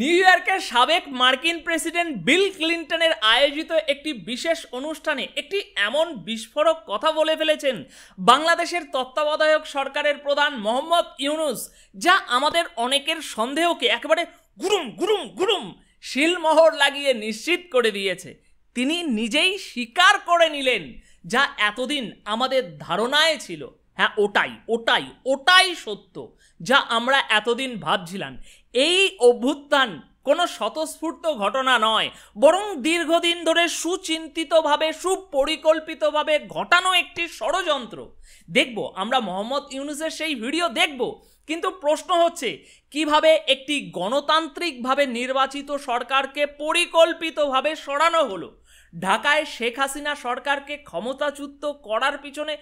New ইয়র্কের সাবেক মার্কিন প্রেসিডেন্ট বিল ক্লিন্টনের আয়োজিত একটি বিশেষ অনুষ্ঠানে একটি এমন বিস্ফোরক কথা বলে ফেলেছেন বাংলাদেশের তত্ত্বাবধায়ক সরকারের প্রধান মোহাম্মদ ইউনুস যা আমাদের অনেকের সন্দেহকে একেবারে গুরুম গুরুম গুরুম শিলমোহর লাগিয়ে নিশ্চিত করে দিয়েছে তিনি নিজেই স্বীকার করে নিলেন যা এতদিন আমাদের ধারণায় ছিল হ্যাঁ ওটাই ওটাই ওটাই সত্য যা আমরা এতদিন ভাবছিলাম এই অভ্যুত্থান কোনো স্বতঃস্ফূর্ত ঘটনা নয় বরং দীর্ঘদিন ধরে সুচিন্তিতভাবে সুপরিকল্পিতভাবে ঘটানো একটি ষড়যন্ত্র দেখব আমরা মোহাম্মদ ইউনুসের সেই ভিডিও দেখব কিন্তু প্রশ্ন হচ্ছে কিভাবে একটি গণতান্ত্রিকভাবে নির্বাচিত সরকারকে পরিকল্পিতভাবে সরানো হলো ঢাকায় শেখ হাসিনা সরকারকে ক্ষমতাচ্যুত করার পিছনে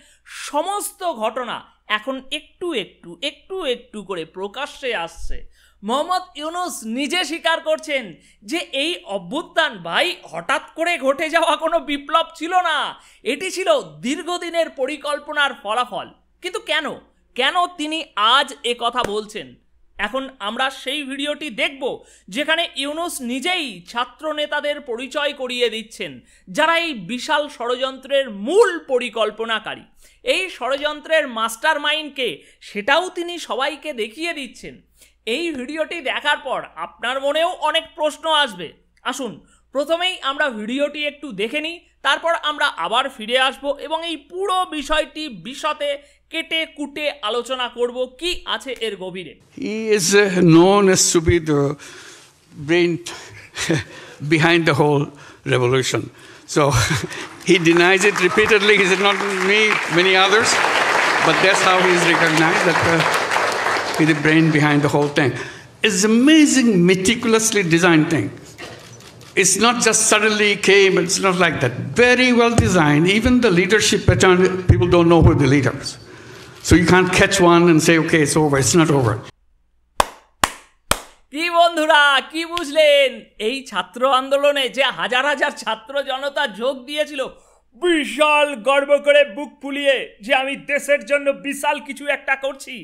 সমস্ত ঘটনা এখন একটু একটু একটু একটু করে প্রকাশ্যে আসছে মোহাম্মদ ইউনুস নিজে স্বীকার করছেন যে এই অভ্যুত্থান ভাই হঠাৎ করে ঘটে যাওয়া কোনো বিপ্লব ছিল না এটি ছিল দীর্ঘদিনের পরিকল্পনার ফলাফল কিন্তু কেন কেন তিনি আজ এ কথা বলছেন এখন আমরা সেই ভিডিওটি দেখব যেখানে ইউনুস নিজেই ছাত্র নেতাদের পরিচয় করিয়ে দিচ্ছেন যারা এই বিশাল ষড়যন্ত্রের মূল পরিকল্পনাকারী এই ষড়যন্ত্রের মাস্টার মাইন্ডকে সেটাও তিনি সবাইকে দেখিয়ে দিচ্ছেন এই ভিডিওটি দেখার পর আপনার মনেও অনেক প্রশ্ন আসবে আসুন প্রথমেই আমরা ভিডিওটি একটু দেখে নিই তারপর আমরা আবার ফিরে আসব এবং এই পুরো বিষয়টি বিশদে কেটে কুটে আলোচনা করব কি আছে এর গভীরে he is known as to be the behind the whole revolution so he denies it repeatedly is it not me many others but that's how he is recognized that with the brain behind the whole thing. It's amazing, meticulously designed thing. It's not just suddenly came, it's not like that. Very well designed. Even the leadership pattern, people don't know who the leaders So you can't catch one and say, okay, it's over, it's not over. কি বন্ধুরা কি বুঝলেন এই ছাত্র আন্দোলনে যে হাজার হাজার ছাত্র জনতা যোগ দিয়েছিল বিশাল গর্ব করে বুক ফুলিয়ে যে আমি দেশের জন্য বিশাল কিছু একটা করছি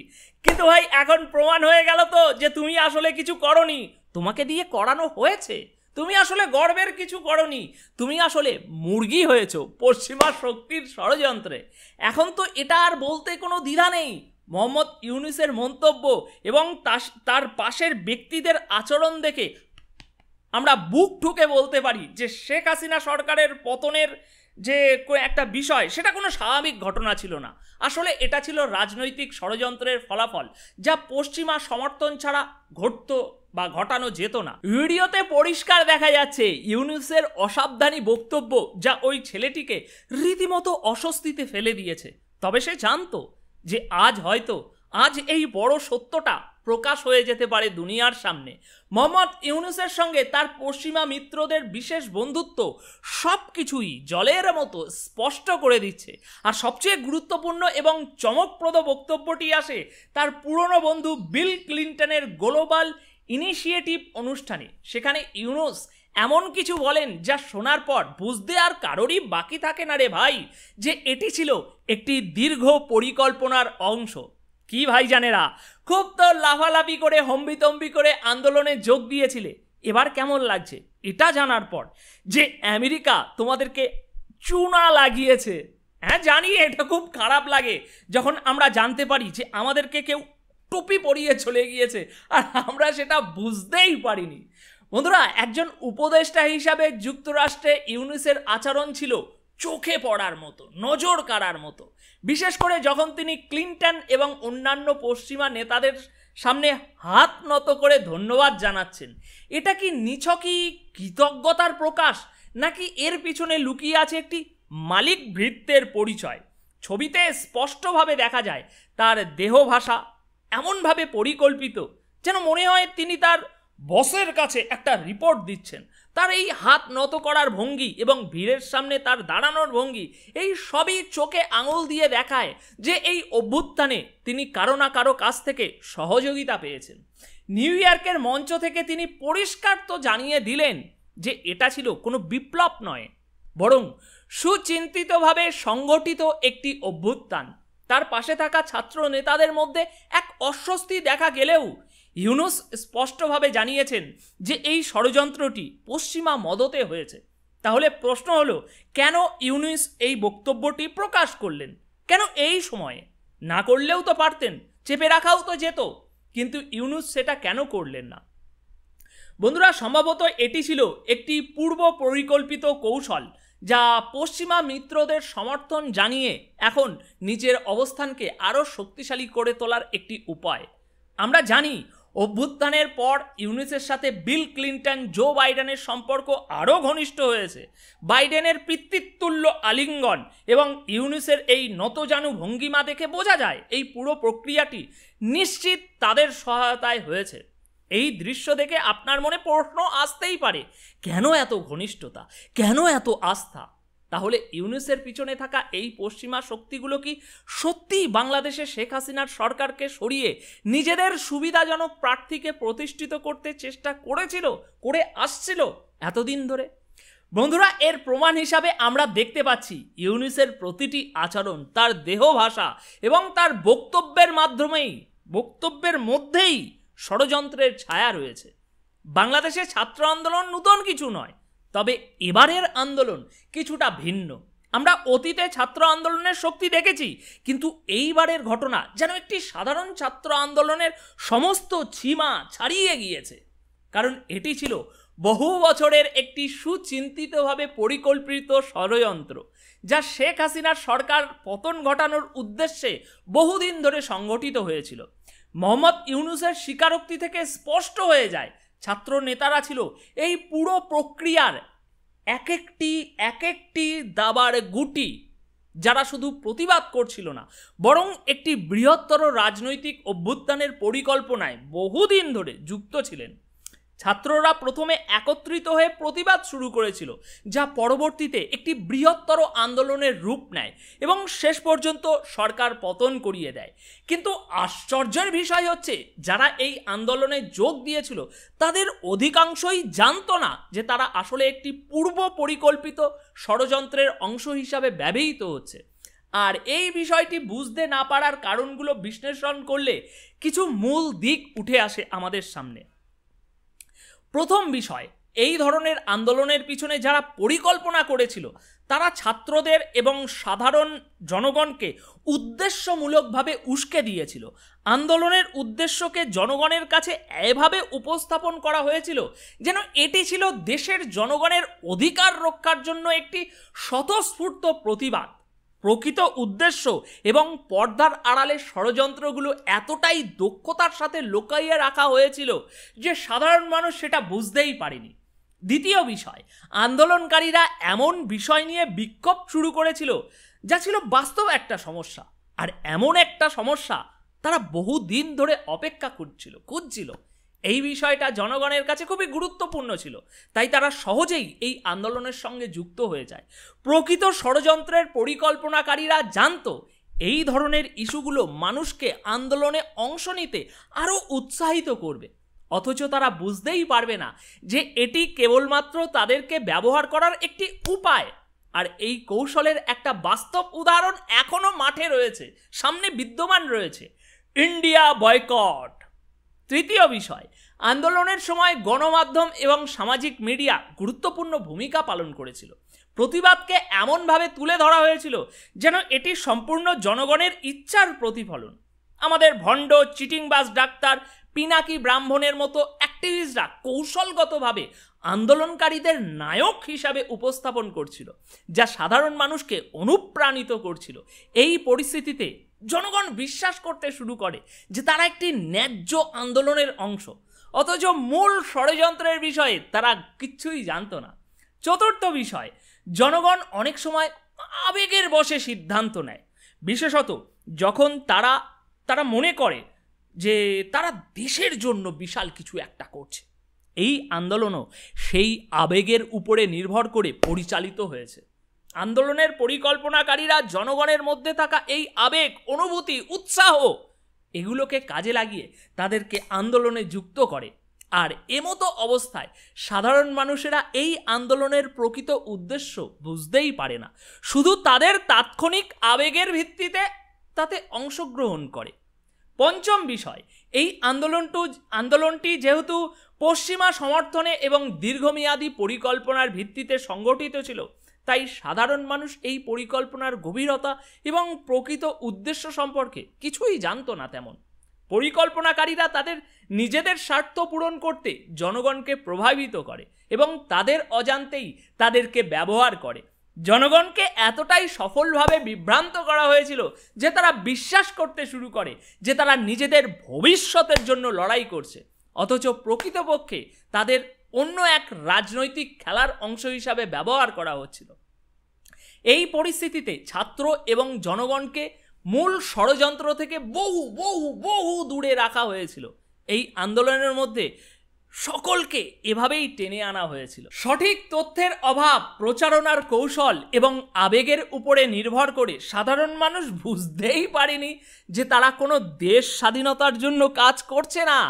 কিন্তু ভাই এখন প্রমাণ হয়ে গেল তো যে তুমি আসলে কিছু করনি তোমাকে দিয়ে করানো হয়েছে তুমি আসলে গর্বের কিছু করনি তুমি আসলে মুরগি হয়েছ পশ্চিমা শক্তির ষড়যন্ত্রে এখন তো এটা আর বলতে কোনো দ্বিধা নেই মোহাম্মদ ইউনুসের মন্তব্য এবং তার পাশের ব্যক্তিদের আচরণ দেখে আমরা বুক ঠুকে বলতে পারি যে শেখ হাসিনা সরকারের পতনের যে একটা বিষয় সেটা কোনো স্বাভাবিক ঘটনা ছিল না আসলে এটা ছিল রাজনৈতিক ষড়যন্ত্রের ফলাফল যা পশ্চিমা সমর্থন ছাড়া ঘটত বা ঘটানো যেত না ভিডিওতে পরিষ্কার দেখা যাচ্ছে ইউনুসের অসাবধানী বক্তব্য যা ওই ছেলেটিকে রীতিমতো অস্বস্তিতে ফেলে দিয়েছে তবে সে জানতো যে আজ হয়তো আজ এই বড় সত্যটা প্রকাশ হয়ে যেতে পারে দুনিয়ার সামনে মোহাম্মদ ইউনুসের সঙ্গে তার পশ্চিমা মিত্রদের বিশেষ বন্ধুত্ব সব কিছুই জলের মতো স্পষ্ট করে দিচ্ছে আর সবচেয়ে গুরুত্বপূর্ণ এবং চমকপ্রদ বক্তব্যটি আসে তার পুরনো বন্ধু বিল ক্লিন্টনের গ্লোবাল ইনিশিয়েটিভ অনুষ্ঠানে সেখানে ইউনুস এমন কিছু বলেন যা শোনার পর বুঝতে আর কারোরই বাকি থাকে না রে ভাই যে এটি ছিল একটি দীর্ঘ পরিকল্পনার অংশ কি জানেরা খুব তো লাফালাফি করে হম্বিতম্বি করে আন্দোলনে যোগ দিয়েছিলে এবার কেমন লাগছে এটা জানার পর যে আমেরিকা তোমাদেরকে চুনা লাগিয়েছে হ্যাঁ জানি এটা খুব খারাপ লাগে যখন আমরা জানতে পারি যে আমাদেরকে কেউ টুপি পরিয়ে চলে গিয়েছে আর আমরা সেটা বুঝতেই পারিনি বন্ধুরা একজন উপদেষ্টা হিসাবে যুক্তরাষ্ট্রে ইউনিসের আচরণ ছিল চোখে পড়ার মতো নজর কাড়ার মতো বিশেষ করে যখন তিনি ক্লিন্টন এবং অন্যান্য পশ্চিমা নেতাদের সামনে হাত নত করে ধন্যবাদ জানাচ্ছেন এটা কি নিছকই কৃতজ্ঞতার প্রকাশ নাকি এর পিছনে লুকিয়ে আছে একটি মালিক ভৃত্তের পরিচয় ছবিতে স্পষ্টভাবে দেখা যায় তার দেহ ভাষা এমনভাবে পরিকল্পিত যেন মনে হয় তিনি তার বসের কাছে একটা রিপোর্ট দিচ্ছেন তার এই হাত নত করার ভঙ্গি এবং ভিড়ের সামনে তার দাঁড়ানোর ভঙ্গি এই সবই চোখে আঙুল দিয়ে দেখায় যে এই অভ্যুত্থানে তিনি কারো না কারো কাছ থেকে সহযোগিতা পেয়েছেন নিউ ইয়র্কের মঞ্চ থেকে তিনি পরিষ্কার তো জানিয়ে দিলেন যে এটা ছিল কোনো বিপ্লব নয় বরং সুচিন্তিতভাবে সংগঠিত একটি অভ্যুত্থান তার পাশে থাকা ছাত্র নেতাদের মধ্যে এক অস্বস্তি দেখা গেলেও ইউনুস স্পষ্টভাবে জানিয়েছেন যে এই ষড়যন্ত্রটি পশ্চিমা মদতে হয়েছে তাহলে প্রশ্ন হলো কেন ইউনুস এই বক্তব্যটি প্রকাশ করলেন কেন এই সময়ে না করলেও তো পারতেন চেপে রাখাও তো যেত কিন্তু ইউনুস সেটা কেন করলেন না বন্ধুরা সম্ভবত এটি ছিল একটি পূর্ব পরিকল্পিত কৌশল যা পশ্চিমা মিত্রদের সমর্থন জানিয়ে এখন নিজের অবস্থানকে আরও শক্তিশালী করে তোলার একটি উপায় আমরা জানি অভ্যুত্থানের পর ইউনিসের সাথে বিল ক্লিন্টন জো বাইডেনের সম্পর্ক আরও ঘনিষ্ঠ হয়েছে বাইডেনের পিতৃতুল্য আলিঙ্গন এবং ইউনিসের এই নতজানু ভঙ্গিমা দেখে বোঝা যায় এই পুরো প্রক্রিয়াটি নিশ্চিত তাদের সহায়তায় হয়েছে এই দৃশ্য দেখে আপনার মনে প্রশ্ন আসতেই পারে কেন এত ঘনিষ্ঠতা কেন এত আস্থা তাহলে ইউনুসের পিছনে থাকা এই পশ্চিমা শক্তিগুলো কি সত্যিই বাংলাদেশে শেখ হাসিনার সরকারকে সরিয়ে নিজেদের সুবিধাজনক প্রার্থীকে প্রতিষ্ঠিত করতে চেষ্টা করেছিল করে আসছিল এতদিন ধরে বন্ধুরা এর প্রমাণ হিসাবে আমরা দেখতে পাচ্ছি ইউনিসের প্রতিটি আচরণ তার দেহ ভাষা এবং তার বক্তব্যের মাধ্যমেই বক্তব্যের মধ্যেই ষড়যন্ত্রের ছায়া রয়েছে বাংলাদেশে ছাত্র আন্দোলন নূতন কিছু নয় তবে এবারের আন্দোলন কিছুটা ভিন্ন আমরা অতীতে ছাত্র আন্দোলনের শক্তি দেখেছি কিন্তু এইবারের ঘটনা যেন একটি সাধারণ ছাত্র আন্দোলনের সমস্ত ছিমা ছাড়িয়ে গিয়েছে কারণ এটি ছিল বহু বছরের একটি সুচিন্তিতভাবে পরিকল্পিত ষড়যন্ত্র যা শেখ হাসিনার সরকার পতন ঘটানোর উদ্দেশ্যে বহুদিন ধরে সংগঠিত হয়েছিল মোহাম্মদ ইউনুসের স্বীকারোক্তি থেকে স্পষ্ট হয়ে যায় ছাত্র নেতারা ছিল এই পুরো প্রক্রিয়ার এক একটি এক একটি দাবার গুটি যারা শুধু প্রতিবাদ করছিল না বরং একটি বৃহত্তর রাজনৈতিক অভ্যুত্থানের পরিকল্পনায় বহুদিন ধরে যুক্ত ছিলেন ছাত্ররা প্রথমে একত্রিত হয়ে প্রতিবাদ শুরু করেছিল যা পরবর্তীতে একটি বৃহত্তর আন্দোলনের রূপ নেয় এবং শেষ পর্যন্ত সরকার পতন করিয়ে দেয় কিন্তু আশ্চর্যের বিষয় হচ্ছে যারা এই আন্দোলনে যোগ দিয়েছিল তাদের অধিকাংশই জানতো না যে তারা আসলে একটি পূর্ব পরিকল্পিত ষড়যন্ত্রের অংশ হিসাবে ব্যবহৃত হচ্ছে আর এই বিষয়টি বুঝতে না পারার কারণগুলো বিশ্লেষণ করলে কিছু মূল দিক উঠে আসে আমাদের সামনে প্রথম বিষয় এই ধরনের আন্দোলনের পিছনে যারা পরিকল্পনা করেছিল তারা ছাত্রদের এবং সাধারণ জনগণকে উদ্দেশ্যমূলকভাবে উস্কে দিয়েছিল আন্দোলনের উদ্দেশ্যকে জনগণের কাছে এভাবে উপস্থাপন করা হয়েছিল যেন এটি ছিল দেশের জনগণের অধিকার রক্ষার জন্য একটি স্বতঃস্ফূর্ত প্রতিবাদ প্রকৃত উদ্দেশ্য এবং পর্দার আড়ালে ষড়যন্ত্রগুলো এতটাই দক্ষতার সাথে লোকাইয়ে রাখা হয়েছিল যে সাধারণ মানুষ সেটা বুঝতেই পারেনি দ্বিতীয় বিষয় আন্দোলনকারীরা এমন বিষয় নিয়ে বিক্ষোভ শুরু করেছিল যা ছিল বাস্তব একটা সমস্যা আর এমন একটা সমস্যা তারা বহুদিন ধরে অপেক্ষা করছিল খুঁজছিল এই বিষয়টা জনগণের কাছে খুবই গুরুত্বপূর্ণ ছিল তাই তারা সহজেই এই আন্দোলনের সঙ্গে যুক্ত হয়ে যায় প্রকৃত ষড়যন্ত্রের পরিকল্পনাকারীরা জানত এই ধরনের ইস্যুগুলো মানুষকে আন্দোলনে অংশ নিতে আরও উৎসাহিত করবে অথচ তারা বুঝতেই পারবে না যে এটি কেবলমাত্র তাদেরকে ব্যবহার করার একটি উপায় আর এই কৌশলের একটা বাস্তব উদাহরণ এখনও মাঠে রয়েছে সামনে বিদ্যমান রয়েছে ইন্ডিয়া বয়কট তৃতীয় বিষয় আন্দোলনের সময় গণমাধ্যম এবং সামাজিক মিডিয়া গুরুত্বপূর্ণ ভূমিকা পালন করেছিল প্রতিবাদকে এমনভাবে তুলে ধরা হয়েছিল যেন এটি সম্পূর্ণ জনগণের ইচ্ছার প্রতিফলন আমাদের ভণ্ড চিটিংবাস ডাক্তার পিনাকি ব্রাহ্মণের মতো অ্যাক্টিভিস্টরা কৌশলগতভাবে আন্দোলনকারীদের নায়ক হিসাবে উপস্থাপন করছিল যা সাধারণ মানুষকে অনুপ্রাণিত করছিল এই পরিস্থিতিতে জনগণ বিশ্বাস করতে শুরু করে যে তারা একটি ন্যায্য আন্দোলনের অংশ অথচ মূল ষড়যন্ত্রের বিষয়ে তারা কিচ্ছুই জানতো না চতুর্থ বিষয় জনগণ অনেক সময় আবেগের বসে সিদ্ধান্ত নেয় বিশেষত যখন তারা তারা মনে করে যে তারা দেশের জন্য বিশাল কিছু একটা করছে এই আন্দোলনও সেই আবেগের উপরে নির্ভর করে পরিচালিত হয়েছে আন্দোলনের পরিকল্পনাকারীরা জনগণের মধ্যে থাকা এই আবেগ অনুভূতি উৎসাহ এগুলোকে কাজে লাগিয়ে তাদেরকে আন্দোলনে যুক্ত করে আর এমতো অবস্থায় সাধারণ মানুষেরা এই আন্দোলনের প্রকৃত উদ্দেশ্য বুঝতেই পারে না শুধু তাদের তাৎক্ষণিক আবেগের ভিত্তিতে তাতে অংশগ্রহণ করে পঞ্চম বিষয় এই আন্দোলনটু আন্দোলনটি যেহেতু পশ্চিমা সমর্থনে এবং দীর্ঘমেয়াদী পরিকল্পনার ভিত্তিতে সংগঠিত ছিল তাই সাধারণ মানুষ এই পরিকল্পনার গভীরতা এবং প্রকৃত উদ্দেশ্য সম্পর্কে কিছুই জানত না তেমন পরিকল্পনাকারীরা তাদের নিজেদের স্বার্থ পূরণ করতে জনগণকে প্রভাবিত করে এবং তাদের অজান্তেই তাদেরকে ব্যবহার করে জনগণকে এতটাই সফলভাবে বিভ্রান্ত করা হয়েছিল যে তারা বিশ্বাস করতে শুরু করে যে তারা নিজেদের ভবিষ্যতের জন্য লড়াই করছে অথচ প্রকৃতপক্ষে তাদের অন্য এক রাজনৈতিক খেলার অংশ হিসাবে ব্যবহার করা হচ্ছিল এই পরিস্থিতিতে ছাত্র এবং জনগণকে মূল ষড়যন্ত্র থেকে বহু বহু বহু দূরে রাখা হয়েছিল এই আন্দোলনের মধ্যে সকলকে এভাবেই টেনে আনা হয়েছিল সঠিক তথ্যের অভাব প্রচারণার কৌশল এবং আবেগের উপরে নির্ভর করে সাধারণ মানুষ বুঝতেই পারেনি যে তারা কোনো দেশ স্বাধীনতার জন্য কাজ করছে না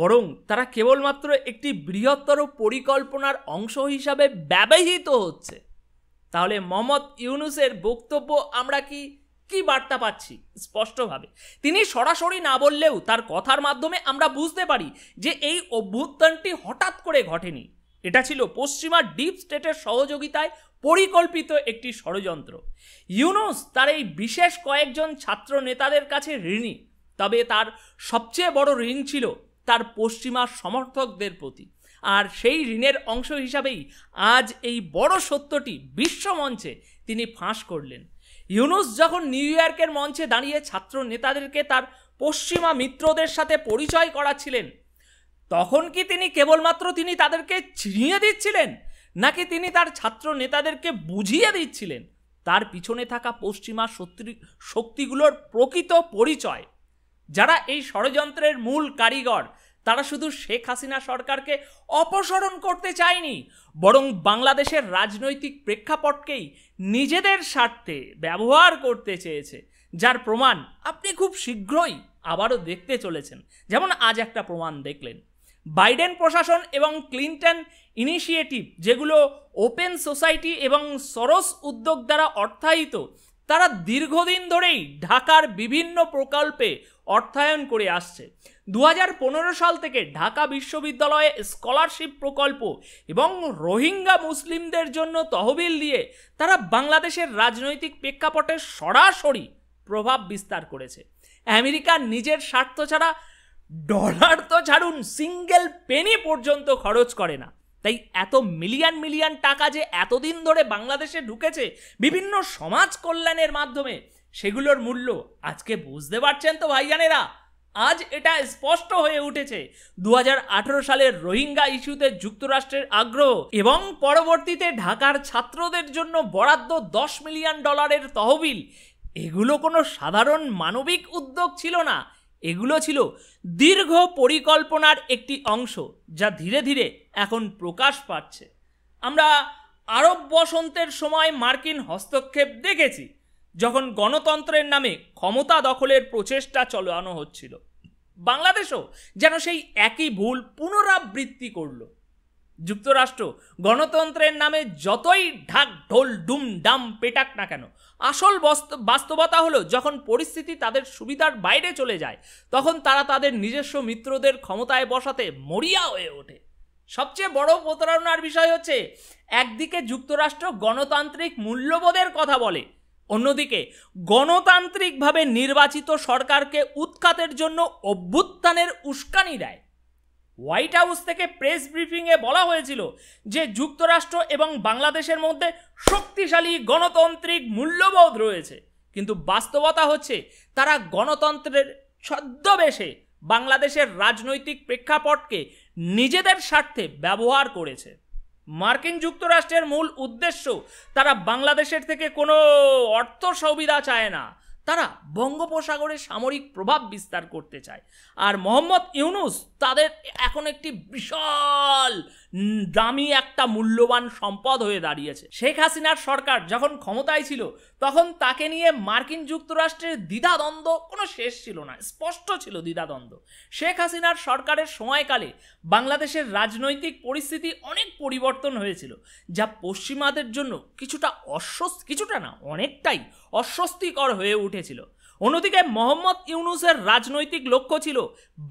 বরং তারা কেবলমাত্র একটি বৃহত্তর পরিকল্পনার অংশ হিসাবে ব্যবহৃত হচ্ছে তাহলে মোহাম্মদ ইউনুসের বক্তব্য আমরা কি কি বার্তা পাচ্ছি স্পষ্টভাবে তিনি সরাসরি না বললেও তার কথার মাধ্যমে আমরা বুঝতে পারি যে এই অভ্যুত্থানটি হঠাৎ করে ঘটেনি এটা ছিল পশ্চিমা ডিপ স্টেটের সহযোগিতায় পরিকল্পিত একটি ষড়যন্ত্র ইউনুস তার এই বিশেষ কয়েকজন ছাত্র নেতাদের কাছে ঋণী তবে তার সবচেয়ে বড় ঋণ ছিল তার পশ্চিমা সমর্থকদের প্রতি আর সেই ঋণের অংশ হিসাবেই আজ এই বড় সত্যটি বিশ্বমঞ্চে তিনি ফাঁস করলেন ইউনুস যখন নিউ ইয়র্কের মঞ্চে দাঁড়িয়ে ছাত্র নেতাদেরকে তার পশ্চিমা মিত্রদের সাথে পরিচয় করাচ্ছিলেন তখন কি তিনি কেবলমাত্র তিনি তাদেরকে ছিনিয়ে দিচ্ছিলেন নাকি তিনি তার ছাত্র নেতাদেরকে বুঝিয়ে দিচ্ছিলেন তার পিছনে থাকা পশ্চিমা শক্তি শক্তিগুলোর প্রকৃত পরিচয় যারা এই ষড়যন্ত্রের মূল কারিগর তারা শুধু শেখ হাসিনা সরকারকে অপসারণ করতে চায়নি বরং বাংলাদেশের রাজনৈতিক প্রেক্ষাপটকেই নিজেদের স্বার্থে ব্যবহার করতে চেয়েছে যার প্রমাণ আপনি খুব শীঘ্রই আবারও দেখতে চলেছেন যেমন আজ একটা প্রমাণ দেখলেন বাইডেন প্রশাসন এবং ক্লিন্টন ইনিশিয়েটিভ যেগুলো ওপেন সোসাইটি এবং সরস উদ্যোগ দ্বারা অর্থায়িত তারা দীর্ঘদিন ধরেই ঢাকার বিভিন্ন প্রকল্পে অর্থায়ন করে আসছে দু সাল থেকে ঢাকা বিশ্ববিদ্যালয়ে স্কলারশিপ প্রকল্প এবং রোহিঙ্গা মুসলিমদের জন্য তহবিল দিয়ে তারা বাংলাদেশের রাজনৈতিক প্রেক্ষাপটে সরাসরি প্রভাব বিস্তার করেছে আমেরিকা নিজের স্বার্থ ছাড়া ডলার তো ছাড়ুন সিঙ্গেল পেনি পর্যন্ত খরচ করে না তাই এত মিলিয়ন মিলিয়ন টাকা যে এতদিন ধরে বাংলাদেশে ঢুকেছে বিভিন্ন সমাজ কল্যাণের মাধ্যমে সেগুলোর মূল্য আজকে বুঝতে পারছেন তো ভাইজানেরা আজ এটা স্পষ্ট হয়ে উঠেছে দু সালের রোহিঙ্গা ইস্যুতে যুক্তরাষ্ট্রের আগ্রহ এবং পরবর্তীতে ঢাকার ছাত্রদের জন্য বরাদ্দ দশ মিলিয়ন ডলারের তহবিল এগুলো কোনো সাধারণ মানবিক উদ্যোগ ছিল না এগুলো ছিল দীর্ঘ পরিকল্পনার একটি অংশ যা ধীরে ধীরে এখন প্রকাশ পাচ্ছে আমরা আরব বসন্তের সময় মার্কিন হস্তক্ষেপ দেখেছি যখন গণতন্ত্রের নামে ক্ষমতা দখলের প্রচেষ্টা চালানো হচ্ছিল বাংলাদেশও যেন সেই একই ভুল পুনরাবৃত্তি করল যুক্তরাষ্ট্র গণতন্ত্রের নামে যতই ঢাক ঢোল ডুম ডাম পেটাক না কেন আসল বাস্তবতা হলো যখন পরিস্থিতি তাদের সুবিধার বাইরে চলে যায় তখন তারা তাদের নিজস্ব মিত্রদের ক্ষমতায় বসাতে মরিয়া হয়ে ওঠে সবচেয়ে বড় প্রতারণার বিষয় হচ্ছে একদিকে যুক্তরাষ্ট্র গণতান্ত্রিক মূল্যবোধের কথা বলে অন্যদিকে গণতান্ত্রিকভাবে নির্বাচিত সরকারকে উৎখাতের জন্য অভ্যুত্থানের উস্কানি দেয় হোয়াইট হাউস থেকে প্রেস ব্রিফিংয়ে বলা হয়েছিল যে যুক্তরাষ্ট্র এবং বাংলাদেশের মধ্যে শক্তিশালী গণতান্ত্রিক মূল্যবোধ রয়েছে কিন্তু বাস্তবতা হচ্ছে তারা গণতন্ত্রের ছদ্মবেশে বাংলাদেশের রাজনৈতিক প্রেক্ষাপটকে নিজেদের স্বার্থে ব্যবহার করেছে মার্কিন যুক্তরাষ্ট্রের মূল উদ্দেশ্য তারা বাংলাদেশের থেকে কোনো অর্থ সুবিধা চায় না তারা বঙ্গোপসাগরে সামরিক প্রভাব বিস্তার করতে চায় আর মোহাম্মদ ইউনুস তাদের এখন একটি বিশাল দামি একটা মূল্যবান সম্পদ হয়ে দাঁড়িয়েছে শেখ হাসিনার সরকার যখন ক্ষমতায় ছিল তখন তাকে নিয়ে মার্কিন যুক্তরাষ্ট্রের দ্বিধাদ্বন্দ্ব কোনো শেষ ছিল না স্পষ্ট ছিল দ্বিধাদ্বন্দ্ব শেখ হাসিনার সরকারের সময়কালে বাংলাদেশের রাজনৈতিক পরিস্থিতি অনেক পরিবর্তন হয়েছিল যা পশ্চিমাদের জন্য কিছুটা অস্বস্তি কিছুটা না অনেকটাই অস্বস্তিকর হয়ে উঠেছিল অন্যদিকে মোহাম্মদ ইউনুসের রাজনৈতিক লক্ষ্য ছিল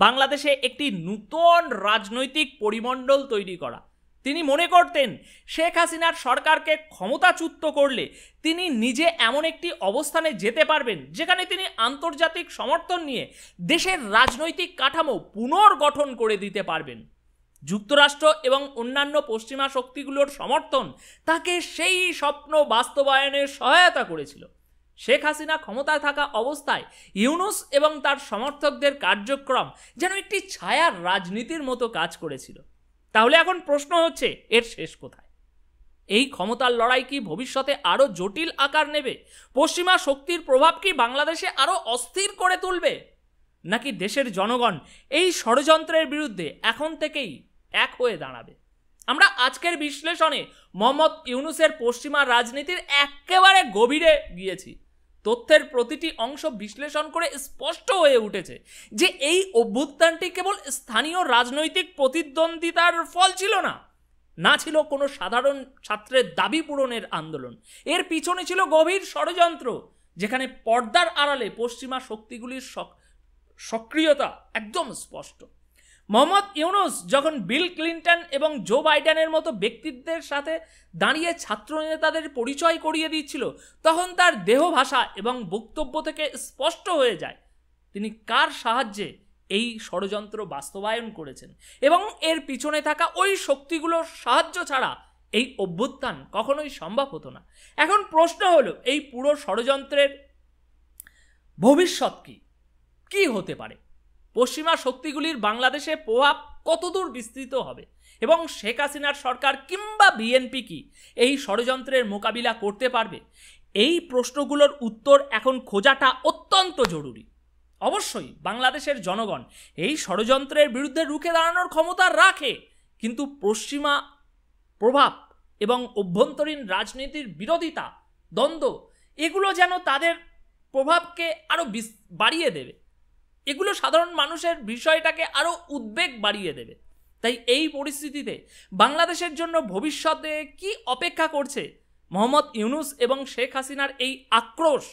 বাংলাদেশে একটি নূতন রাজনৈতিক পরিমণ্ডল তৈরি করা তিনি মনে করতেন শেখ হাসিনার সরকারকে ক্ষমতাচ্যুত করলে তিনি নিজে এমন একটি অবস্থানে যেতে পারবেন যেখানে তিনি আন্তর্জাতিক সমর্থন নিয়ে দেশের রাজনৈতিক কাঠামো পুনর্গঠন করে দিতে পারবেন যুক্তরাষ্ট্র এবং অন্যান্য পশ্চিমা শক্তিগুলোর সমর্থন তাকে সেই স্বপ্ন বাস্তবায়নে সহায়তা করেছিল শেখ হাসিনা ক্ষমতায় থাকা অবস্থায় ইউনুস এবং তার সমর্থকদের কার্যক্রম যেন একটি ছায়ার রাজনীতির মতো কাজ করেছিল তাহলে এখন প্রশ্ন হচ্ছে এর শেষ কোথায় এই ক্ষমতার লড়াই কি ভবিষ্যতে আরও জটিল আকার নেবে পশ্চিমা শক্তির প্রভাব কি বাংলাদেশে আরও অস্থির করে তুলবে নাকি দেশের জনগণ এই ষড়যন্ত্রের বিরুদ্ধে এখন থেকেই এক হয়ে দাঁড়াবে আমরা আজকের বিশ্লেষণে মোহাম্মদ ইউনুসের পশ্চিমা রাজনীতির একেবারে গভীরে গিয়েছি তথ্যের প্রতিটি অংশ বিশ্লেষণ করে স্পষ্ট হয়ে উঠেছে যে এই অভ্যুত্থানটি কেবল স্থানীয় রাজনৈতিক প্রতিদ্বন্দ্বিতার ফল ছিল না না ছিল কোনো সাধারণ ছাত্রের দাবি পূরণের আন্দোলন এর পিছনে ছিল গভীর ষড়যন্ত্র যেখানে পর্দার আড়ালে পশ্চিমা শক্তিগুলির সক্রিয়তা একদম স্পষ্ট মোহাম্মদ ইউনুস যখন বিল ক্লিন্টন এবং জো বাইডেনের মতো ব্যক্তিত্বের সাথে দাঁড়িয়ে ছাত্র নেতাদের পরিচয় করিয়ে দিচ্ছিল তখন তার দেহ ভাষা এবং বক্তব্য থেকে স্পষ্ট হয়ে যায় তিনি কার সাহায্যে এই ষড়যন্ত্র বাস্তবায়ন করেছেন এবং এর পিছনে থাকা ওই শক্তিগুলোর সাহায্য ছাড়া এই অভ্যুত্থান কখনোই সম্ভব হতো না এখন প্রশ্ন হলো এই পুরো ষড়যন্ত্রের ভবিষ্যৎ কি কি হতে পারে পশ্চিমা শক্তিগুলির বাংলাদেশে প্রভাব কতদূর বিস্তৃত হবে এবং শেখ হাসিনার সরকার কিংবা বিএনপি কি এই ষড়যন্ত্রের মোকাবিলা করতে পারবে এই প্রশ্নগুলোর উত্তর এখন খোঁজাটা অত্যন্ত জরুরি অবশ্যই বাংলাদেশের জনগণ এই ষড়যন্ত্রের বিরুদ্ধে রুখে দাঁড়ানোর ক্ষমতা রাখে কিন্তু পশ্চিমা প্রভাব এবং অভ্যন্তরীণ রাজনীতির বিরোধিতা দ্বন্দ্ব এগুলো যেন তাদের প্রভাবকে আরও বাড়িয়ে দেবে এগুলো সাধারণ মানুষের বিষয়টাকে আরও উদ্বেগ বাড়িয়ে দেবে তাই এই পরিস্থিতিতে বাংলাদেশের জন্য ভবিষ্যতে কি অপেক্ষা করছে মোহাম্মদ ইউনুস এবং শেখ হাসিনার এই আক্রোশ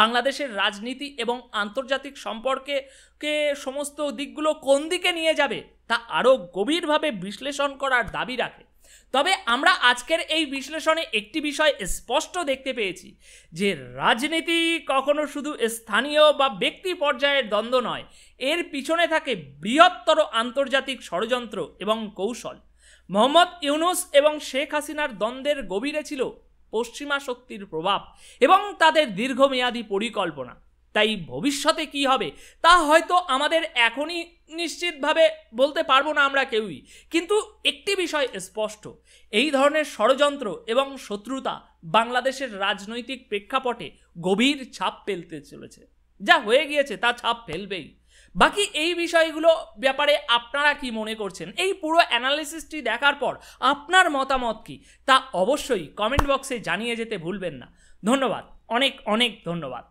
বাংলাদেশের রাজনীতি এবং আন্তর্জাতিক সম্পর্কে কে সমস্ত দিকগুলো কোন দিকে নিয়ে যাবে তা আরও গভীরভাবে বিশ্লেষণ করার দাবি রাখে তবে আমরা আজকের এই বিশ্লেষণে একটি বিষয় স্পষ্ট দেখতে পেয়েছি যে রাজনীতি কখনো শুধু স্থানীয় বা ব্যক্তি পর্যায়ের দ্বন্দ্ব নয় এর পিছনে থাকে বৃহত্তর আন্তর্জাতিক ষড়যন্ত্র এবং কৌশল মোহাম্মদ ইউনুস এবং শেখ হাসিনার দ্বন্দ্বের গভীরে ছিল পশ্চিমা শক্তির প্রভাব এবং তাদের দীর্ঘমেয়াদী পরিকল্পনা তাই ভবিষ্যতে কি হবে তা হয়তো আমাদের এখনই নিশ্চিতভাবে বলতে পারবো না আমরা কেউই কিন্তু একটি বিষয় স্পষ্ট এই ধরনের ষড়যন্ত্র এবং শত্রুতা বাংলাদেশের রাজনৈতিক প্রেক্ষাপটে গভীর ছাপ ফেলতে চলেছে যা হয়ে গিয়েছে তা ছাপ ফেলবেই বাকি এই বিষয়গুলো ব্যাপারে আপনারা কি মনে করছেন এই পুরো অ্যানালিসিসটি দেখার পর আপনার মতামত কি তা অবশ্যই কমেন্ট বক্সে জানিয়ে যেতে ভুলবেন না ধন্যবাদ অনেক অনেক ধন্যবাদ